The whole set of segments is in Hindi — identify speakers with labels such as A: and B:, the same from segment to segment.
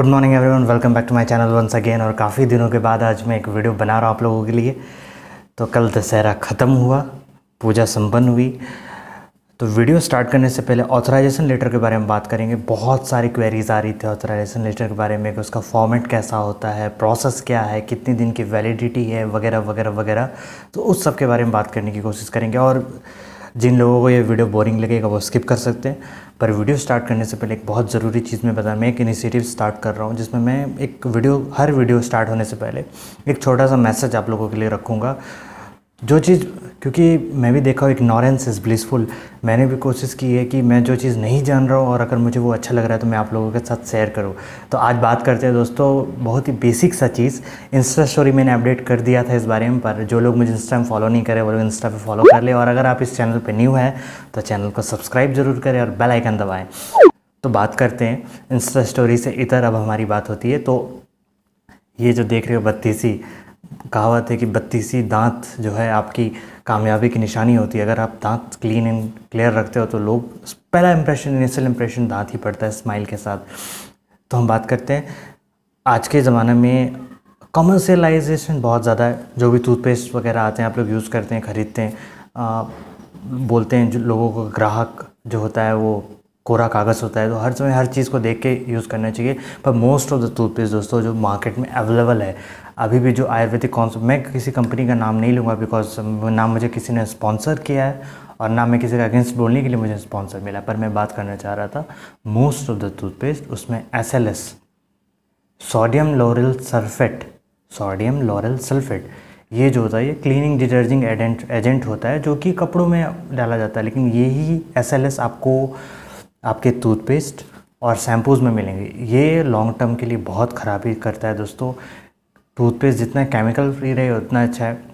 A: good morning everyone welcome back to my channel once again और काफ़ी दिनों के बाद आज मैं एक वीडियो बना रहा हूँ आप लोगों के लिए तो कल दशहरा ख़त्म हुआ पूजा संपन्न हुई तो वीडियो स्टार्ट करने से पहले ऑथराइजेशन लेटर के बारे में बात करेंगे बहुत सारी क्वेरीज आ रही थी ऑथराइजेशन लेटर के बारे में कि उसका फॉर्मेट कैसा होता है प्रोसेस क्या है कितने दिन की वैलिडिटी है वगैरह वगैरह वगैरह तो उस सब के बारे में बात करने की कोशिश करेंगे और जिन लोगों को ये वीडियो बोरिंग लगेगा वो स्किप कर सकते हैं पर वीडियो स्टार्ट करने से पहले एक बहुत ज़रूरी चीज़ मैं बता मैं एक इनिशिएटिव स्टार्ट कर रहा हूँ जिसमें मैं एक वीडियो हर वीडियो स्टार्ट होने से पहले एक छोटा सा मैसेज आप लोगों के लिए रखूँगा जो चीज़ क्योंकि मैं भी देखा हूँ इग्नोरेंस इज़ ब्लिसफुल मैंने भी कोशिश की है कि मैं जो चीज़ नहीं जान रहा हूँ और अगर मुझे वो अच्छा लग रहा है तो मैं आप लोगों के साथ शेयर करूँ तो आज बात करते हैं दोस्तों बहुत ही बेसिक सा चीज़ इंस्टा स्टोरी मैंने अपडेट कर दिया था इस बारे में पर जो लोग मुझे इंस्टा में फॉलो नहीं करें वो लोग इंस्टा पर फॉलो कर ले और अगर आप इस चैनल पर न्यू हैं तो चैनल को सब्सक्राइब जरूर करें और बेल आइकन दबाएँ तो बात करते हैं इंस्टा स्टोरी से इतर अब हमारी बात होती है तो ये जो देख रहे हो बत्तीसी कहावत है कि बत्तीसी दांत जो है आपकी कामयाबी की निशानी होती है अगर आप दांत क्लीन एंड क्लियर रखते हो तो लोग पहला इंप्रेशन इनिशियल इंप्रेशन दांत ही पड़ता है स्माइल के साथ तो हम बात करते हैं आज के ज़माने में कमर्शलाइजेशन बहुत ज़्यादा है जो भी टूथपेस्ट वगैरह आते हैं आप लोग यूज़ करते हैं ख़रीदते हैं आ, बोलते हैं जो लोगों को ग्राहक जो होता है वो कोरा कागज़ होता है तो हर समय हर चीज़ को देख के यूज़ करना चाहिए पर मोस्ट ऑफ़ द टूथपेस्ट दोस्तों जो मार्केट में अवेलेबल है अभी भी जो आयुर्वेदिक कॉन्सेप्ट मैं किसी कंपनी का नाम नहीं लूँगा बिकॉज ना मुझे किसी ने स्पॉन्सर किया है और ना मैं किसी के अगेंस्ट बोलने के लिए मुझे स्पॉन्सर मिला पर मैं बात करना चाह रहा था मोस्ट ऑफ द टूथपेस्ट उसमें S L S sodium lauryl sulphate sodium lauryl sulphate ये जो होता है ये क्लीनिंग डिटर्जिंग एजेंट एजेंट होता है जो कि कपड़ों में डाला जाता है लेकिन यही एस आपको आपके टूथपेस्ट और शैम्पूज़ में मिलेंगे ये लॉन्ग टर्म के लिए बहुत ख़राबी करता है दोस्तों टूथपेस्ट जितना केमिकल फ्री रहे उतना अच्छा है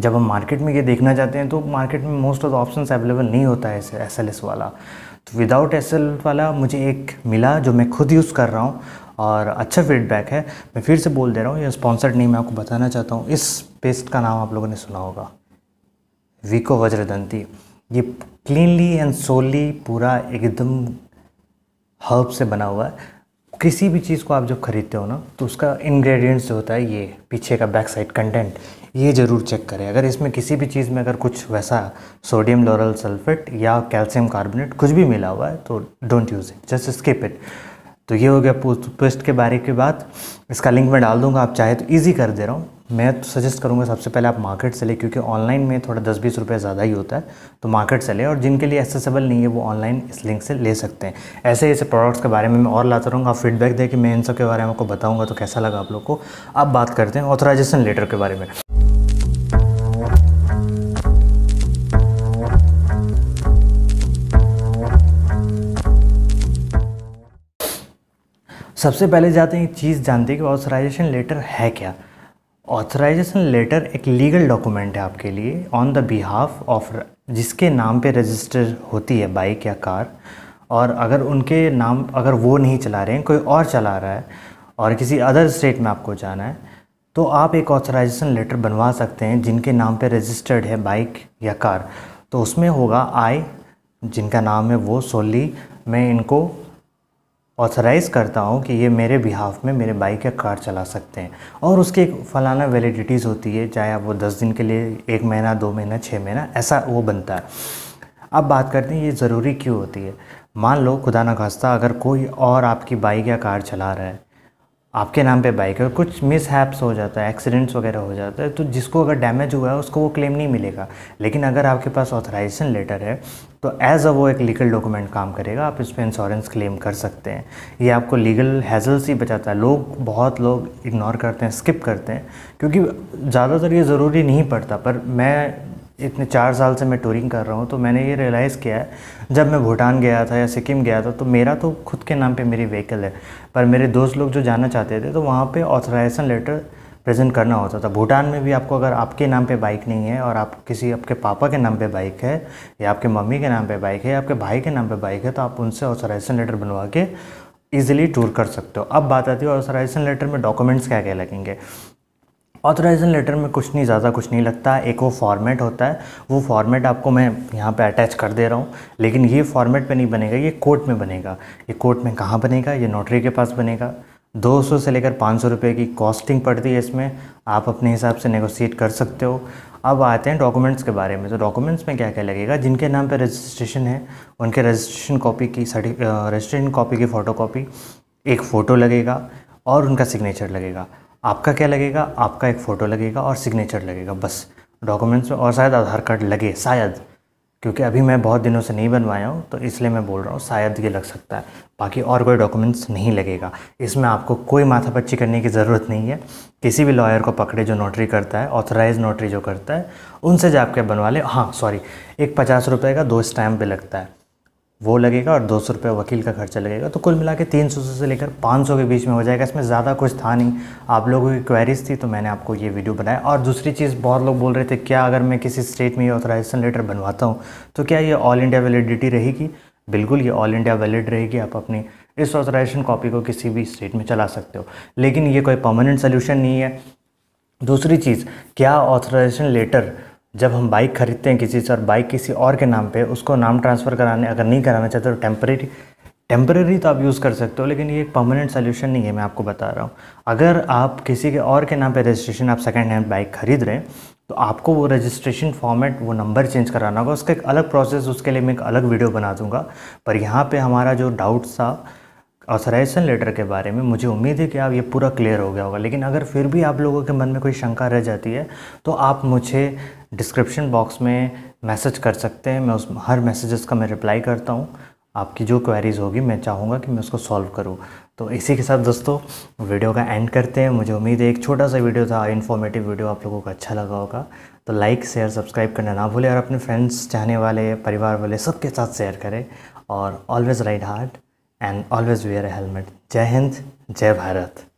A: जब हम मार्केट में ये देखना चाहते हैं तो मार्केट में most of the option available नहीं होता है एस एल एस वाला तो विदाउट एस एल वाला मुझे एक मिला जो मैं खुद यूज़ कर रहा हूँ और अच्छा फीडबैक है मैं फिर से बोल दे रहा हूँ ये स्पॉन्सर्ड नहीं मैं आपको बताना चाहता हूँ इस पेस्ट का नाम आप लोगों ने सुना होगा वीको वज्रदंती ये क्लीनली एंड सोली पूरा एकदम हर्ब से बना हुआ है किसी भी चीज़ को आप जब खरीदते हो ना तो उसका इंग्रेडिएंट्स जो होता है ये पीछे का बैक साइड कंटेंट ये ज़रूर चेक करें अगर इसमें किसी भी चीज़ में अगर कुछ वैसा सोडियम लोरल सल्फेट या कैल्शियम कार्बोनेट कुछ भी मिला हुआ है तो don't use it just skip it तो ये हो गया पोस्ट के बारे की बात इसका लिंक मैं डाल दूँगा आप चाहे तो ईजी कर दे रहा हूँ मैं तो सजेस्ट करूँगा सबसे पहले आप मार्केट से लें क्योंकि ऑनलाइन में थोड़ा दस बीस रुपये ज़्यादा ही होता है तो मार्केट से लें और जिनके लिए एक्सेसिबल नहीं है वो ऑनलाइन इस लिंक से ले सकते हैं ऐसे ऐसे प्रोडक्ट्स के बारे में मैं और लाता रहूँगा आप फीडबैक दें कि मैं इन सब के बारे में आपको बताऊँगा तो कैसा लगा आप लोग को अब बात करते हैं ऑथराइजेशन लेटर के बारे में सबसे पहले जाते हैं चीज़ जानते हैं कि ऑथराइजेशन लेटर है क्या ऑथराइजेशन लेटर एक लीगल डॉक्यूमेंट है आपके लिए ऑन द बिहाफ ऑफ जिसके नाम पे रजिस्टर होती है बाइक या कार और अगर उनके नाम अगर वो नहीं चला रहे हैं कोई और चला रहा है और किसी अदर स्टेट में आपको जाना है तो आप एक ऑथराइजेशन लेटर बनवा सकते हैं जिनके नाम पे रजिस्टर्ड है बाइक या कार तो उसमें होगा आई जिनका नाम है वो सोली मैं इनको ऑथराइज़ करता हूँ कि ये मेरे बिहाफ में मेरे बाइक या कार चला सकते हैं और उसकी एक फ़लाना वैलिडिटीज़ होती है चाहे आप वो दस दिन के लिए एक महीना दो महीना छः महीना ऐसा वो बनता है अब बात करते हैं ये ज़रूरी क्यों होती है मान लो खुदा न खास्ता अगर कोई और आपकी बाइक या कार चला रहा है आपके नाम पे बाइक है कुछ मिसहैप्स हो जाता है एक्सीडेंट्स वगैरह हो जाता है तो जिसको अगर डैमेज हुआ है उसको वो क्लेम नहीं मिलेगा लेकिन अगर आपके पास ऑथराइजेशन लेटर है तो एज अ वो एक लीगल डॉक्यूमेंट काम करेगा आप इस पर इंश्योरेंस क्लेम कर सकते हैं ये आपको लीगल हैजल्स ही बचाता है लोग बहुत लोग इग्नोर करते हैं स्किप करते हैं क्योंकि ज़्यादातर ये ज़रूरी नहीं पड़ता पर मैं इतने चार साल से मैं टूरिंग कर रहा हूँ तो मैंने ये रियलाइज़ किया है जब मैं भूटान गया था या सिक्किम गया था तो मेरा तो खुद के नाम पे मेरी व्हीकल है पर मेरे दोस्त लोग जो जाना चाहते थे तो वहाँ पे ऑथराइजेशन लेटर प्रेजेंट करना होता था भूटान में भी आपको अगर आपके नाम पे बाइक नहीं है और आप किसी आपके पापा के नाम पे बाइक है या आपके मम्मी के नाम पे बाइक है या आपके भाई के नाम पे बाइक है तो आप उनसे ऑथराइजेशन लेटर बनवा के ईजिली टूर कर सकते हो अब बात आती है ऑथराइजेशन लेटर में डॉक्यूमेंट्स क्या क्या लगेंगे ऑथराइजेशन लेटर में कुछ नहीं ज़्यादा कुछ नहीं लगता एक वो फॉर्मेट होता है वो फॉर्मेट आपको मैं यहाँ पे अटैच कर दे रहा हूँ लेकिन ये फॉर्मेट पे नहीं बनेगा ये कोर्ट में बनेगा ये कोर्ट में कहाँ बनेगा ये नोटरी के पास बनेगा 200 से लेकर पाँच सौ रुपये की कॉस्टिंग पड़ती है इसमें आप अपने हिसाब से नेगोशिएट कर सकते हो अब आते हैं डॉक्यूमेंट्स के बारे में तो डॉक्यूमेंट्स में क्या क्या लगेगा जिनके नाम पर रजिस्ट्रेशन है उनके रजिस्ट्रेशन कॉपी की रजिस्ट्रेशन कॉपी की फ़ोटो एक फ़ोटो लगेगा और उनका सिग्नेचर लगेगा आपका क्या लगेगा आपका एक फ़ोटो लगेगा और सिग्नेचर लगेगा बस डॉक्यूमेंट्स में और शायद आधार कार्ड लगे शायद क्योंकि अभी मैं बहुत दिनों से नहीं बनवाया हूँ तो इसलिए मैं बोल रहा हूँ शायद ये लग सकता है बाकी और कोई डॉक्यूमेंट्स नहीं लगेगा इसमें आपको कोई माथापच्ची करने की ज़रूरत नहीं है किसी भी लॉयर को पकड़े जो नोटरी करता है ऑथराइज नोटरी जो करता है उनसे जाके बनवा ले हाँ सॉरी एक पचास रुपये का दो स्टैम्प भी लगता है वो लगेगा और दो सौ रुपये वकील का खर्चा लगेगा तो कुल मिला के तीन सौ से लेकर पाँच सौ के बीच में हो जाएगा इसमें ज़्यादा कुछ था नहीं आप लोगों की क्वेरीज थी तो मैंने आपको ये वीडियो बनाया और दूसरी चीज़ बहुत लोग बोल रहे थे क्या अगर मैं किसी स्टेट में ये ऑथराइजेशन लेटर बनवाता हूँ तो क्या ये ऑल इंडिया वैलिडिटी रहेगी बिल्कुल ये ऑल इंडिया वैलिड रहेगी आप अपनी इस ऑथराइजेशन कॉपी को किसी भी स्टेट में चला सकते हो लेकिन ये कोई परमानेंट सोल्यूशन नहीं है दूसरी चीज़ क्या ऑथराइजेशन लेटर जब हम बाइक खरीदते हैं किसी से और बाइक किसी और के नाम पे उसको नाम ट्रांसफ़र कराने अगर नहीं कराना चाहते तो टेम्परेरी टेम्प्रेरी तो आप यूज़ कर सकते हो लेकिन ये एक परमानेंट सोल्यूशन नहीं है मैं आपको बता रहा हूँ अगर आप किसी के और के नाम पे रजिस्ट्रेशन आप सेकेंड हैंड बाइक खरीद रहे हैं तो आपको वो रजिस्ट्रेशन फॉर्मेट वो नंबर चेंज कराना होगा उसका एक अलग प्रोसेस उसके लिए मैं एक अलग वीडियो बना दूंगा पर यहाँ पे हमारा जो डाउट था ऑथराइजेशन लेटर के बारे में मुझे उम्मीद है कि आप ये पूरा क्लियर हो गया होगा लेकिन अगर फिर भी आप लोगों के मन में कोई शंका रह जाती है तो आप मुझे डिस्क्रिप्शन बॉक्स में मैसेज कर सकते हैं मैं उस हर मैसेजेस का मैं रिप्लाई करता हूँ आपकी जो क्वेरीज़ होगी मैं चाहूँगा कि मैं उसको सॉल्व करूँ तो इसी के साथ दोस्तों वीडियो का एंड करते हैं मुझे उम्मीद है एक छोटा सा वीडियो था इन्फॉर्मेटिव वीडियो आप लोगों को अच्छा लगा होगा तो लाइक शेयर सब्सक्राइब करना ना भूलें और अपने फ्रेंड्स चाहने वाले परिवार वाले सबके साथ शेयर करें और always right heart and always wear a helmet जय हिंद जय भारत